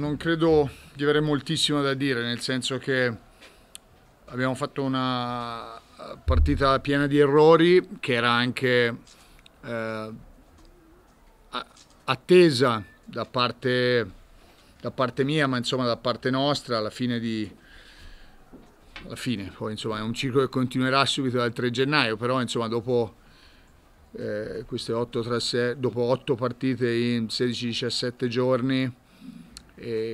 Non credo di avere moltissimo da dire, nel senso che abbiamo fatto una eh, partita piena di errori che era anche eh, attesa da parte, da parte, mia, ma insomma da parte nostra, alla fine di... Alla fine, poi insomma è un ciclo che continuerà subito dal 3 gennaio, però insomma dopo eh, queste 8, 3, 6, dopo 8 partite in 16-17 giorni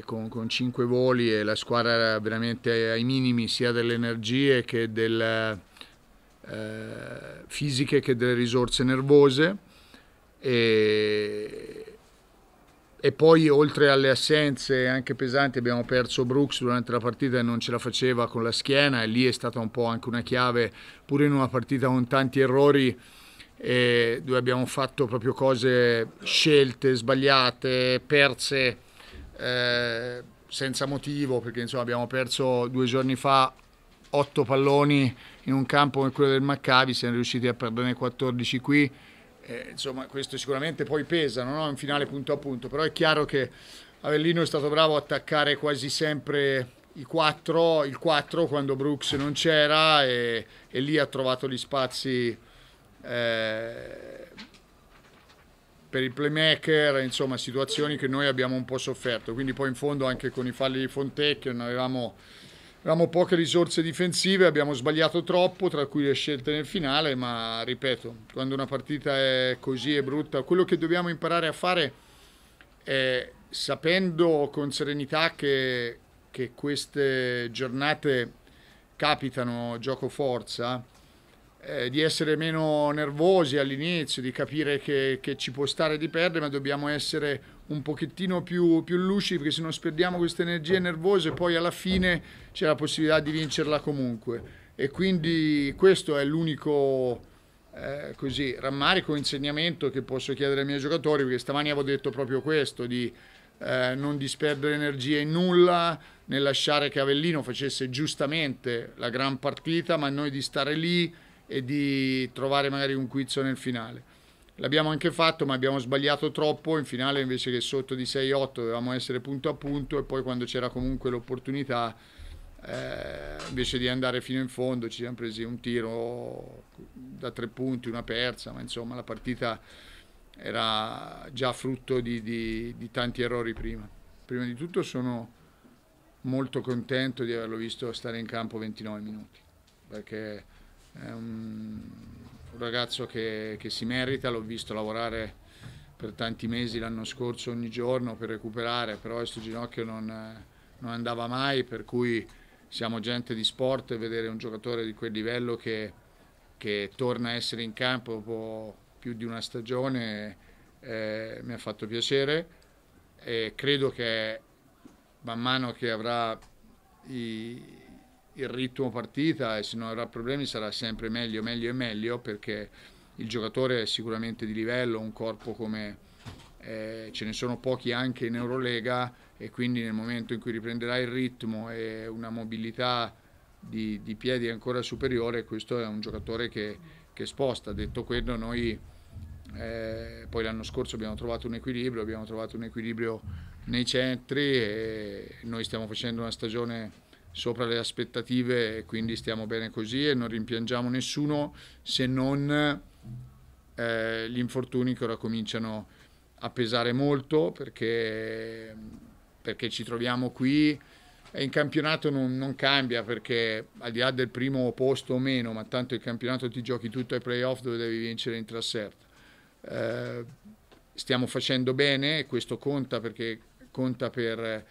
con, con, cinque voli e la squadra era veramente ai minimi sia delle energie che delle eh, fisiche che delle risorse nervose e, e, poi oltre alle assenze anche pesanti abbiamo perso Brooks durante la partita e non ce la faceva con la schiena e lì è stata un po' anche una chiave pure in una partita con tanti errori dove abbiamo fatto proprio cose scelte, sbagliate, perse eh, senza motivo, perché insomma, abbiamo perso due giorni fa otto palloni in un campo come quello del Maccabi, siamo riusciti a perdere 14 qui. Eh, insomma, questo sicuramente poi pesa, non no? in finale punto a punto, però è chiaro che Avellino è stato bravo a attaccare quasi sempre i 4, il 4 quando Brooks non c'era e, e, lì ha trovato gli spazi eh, per il playmaker, insomma situazioni che noi abbiamo un po' sofferto, quindi poi in fondo anche con i falli di Fontecchio avevamo, avevamo poche risorse difensive, abbiamo sbagliato troppo, tra cui le scelte nel finale, ma ripeto, quando una partita è così è brutta, quello che dobbiamo imparare a fare è sapendo con serenità che, che queste giornate capitano gioco forza, eh, di essere meno nervosi all'inizio, di capire che, che, ci può stare di perdere, ma dobbiamo essere un pochettino più, più lucidi perché se non spendiamo queste energie nervose poi alla fine c'è la possibilità di vincerla comunque. E quindi questo è l'unico eh, così, rammarico insegnamento che posso chiedere ai miei giocatori, perché stamani avevo detto proprio questo, di eh, non disperdere energie in nulla, nel lasciare che Avellino facesse giustamente la gran partita, ma noi di stare lì, e di trovare magari un guizzo nel finale. L'abbiamo anche fatto, ma abbiamo sbagliato troppo. In finale, invece che sotto di 6-8, dovevamo essere punto a punto. E poi, quando c'era comunque l'opportunità, eh, invece di andare fino in fondo, ci siamo presi un tiro da tre punti, una persa. Ma insomma, la partita era già frutto di, di, di tanti errori prima. Prima di tutto, sono molto contento di averlo visto stare in campo 29 minuti perché è un, un ragazzo che, che si merita, l'ho visto lavorare per tanti mesi l'anno scorso ogni giorno per recuperare, però questo ginocchio non, non, andava mai, per cui siamo gente di sport e vedere un giocatore di quel livello che, che torna a essere in campo dopo più di una stagione eh, mi ha fatto piacere e credo che man mano che avrà i, il ritmo partita e se non avrà problemi sarà sempre meglio, meglio e meglio perché il giocatore è sicuramente di livello, un corpo come eh, ce ne sono pochi anche in Eurolega e quindi nel momento in cui riprenderà il ritmo e una mobilità di, di piedi ancora superiore, questo è un giocatore che, che sposta. Detto quello, noi eh, poi l'anno scorso abbiamo trovato un equilibrio, abbiamo trovato un equilibrio nei centri e noi stiamo facendo una stagione sopra le aspettative e quindi stiamo bene così e non rimpiangiamo nessuno se non eh, gli infortuni che ora cominciano a pesare molto perché, perché ci troviamo qui e in campionato non, non, cambia perché al di là del primo posto o meno, ma tanto il campionato ti giochi tutto ai playoff dove devi vincere in trasferta. Eh, stiamo facendo bene e questo conta perché conta per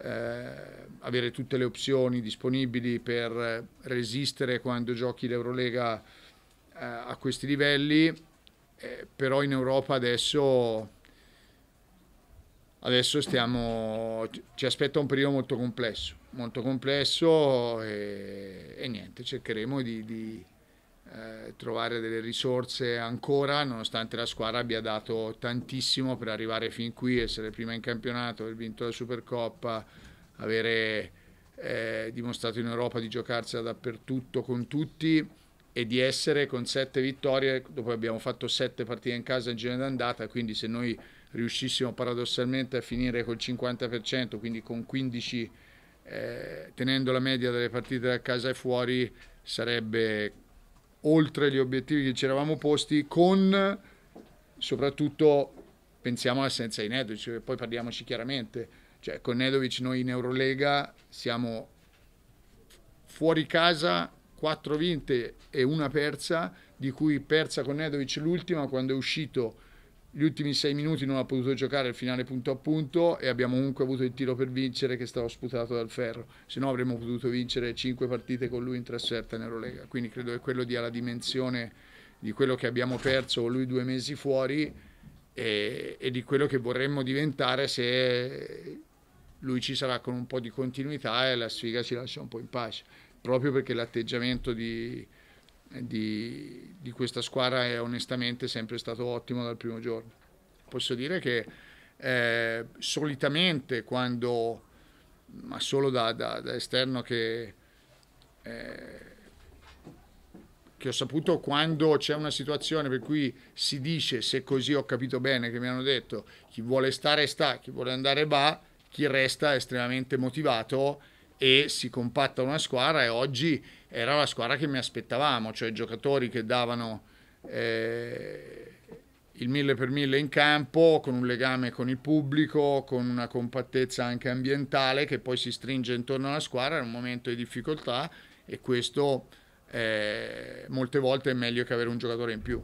eh, avere tutte le opzioni disponibili per resistere quando giochi l'Eurolega eh, a questi livelli, eh, però in Europa adesso, adesso stiamo, ci aspetta un periodo molto complesso, molto complesso e, e niente, cercheremo di, di eh, trovare delle risorse ancora, nonostante la squadra abbia dato tantissimo per arrivare fin qui, essere prima in campionato, aver vinto la Supercoppa, avere eh, dimostrato in Europa di giocarsela dappertutto con tutti e di essere con sette vittorie, dopo abbiamo fatto sette partite in casa in giro d'andata, quindi se noi riuscissimo paradossalmente a finire col 50%, quindi con 15, eh, tenendo la media delle partite da casa e fuori, sarebbe oltre gli obiettivi che ci eravamo posti con soprattutto pensiamo all'assenza di Nedovic cioè, e poi parliamoci chiaramente cioè con Nedovic noi in Eurolega siamo fuori casa 4 vinte e una persa di cui persa con Nedovic l'ultima quando è uscito gli ultimi sei minuti non ha potuto giocare il finale punto a punto e abbiamo comunque avuto il tiro per vincere che stava sputato dal ferro, se no avremmo potuto vincere cinque partite con lui in trasferta in Eurolega, quindi credo che quello dia la dimensione di quello che abbiamo perso con lui due mesi fuori e, e di quello che vorremmo diventare se lui ci sarà con un po' di continuità e la sfiga ci lascia un po' in pace, proprio perché l'atteggiamento di di, di questa squadra è onestamente sempre stato ottimo dal primo giorno. Posso dire che eh, solitamente quando, ma solo da, da, da esterno che, eh, che ho saputo, quando c'è una situazione per cui si dice, se così ho capito bene, che mi hanno detto, chi vuole stare sta, chi vuole andare va, chi resta è estremamente motivato e si compatta una squadra e oggi era la squadra che mi aspettavamo, cioè giocatori che davano eh, il mille per mille in campo, con un legame con il pubblico, con una compattezza anche ambientale che poi si stringe intorno alla squadra in un momento di difficoltà e questo eh, molte volte è meglio che avere un giocatore in più.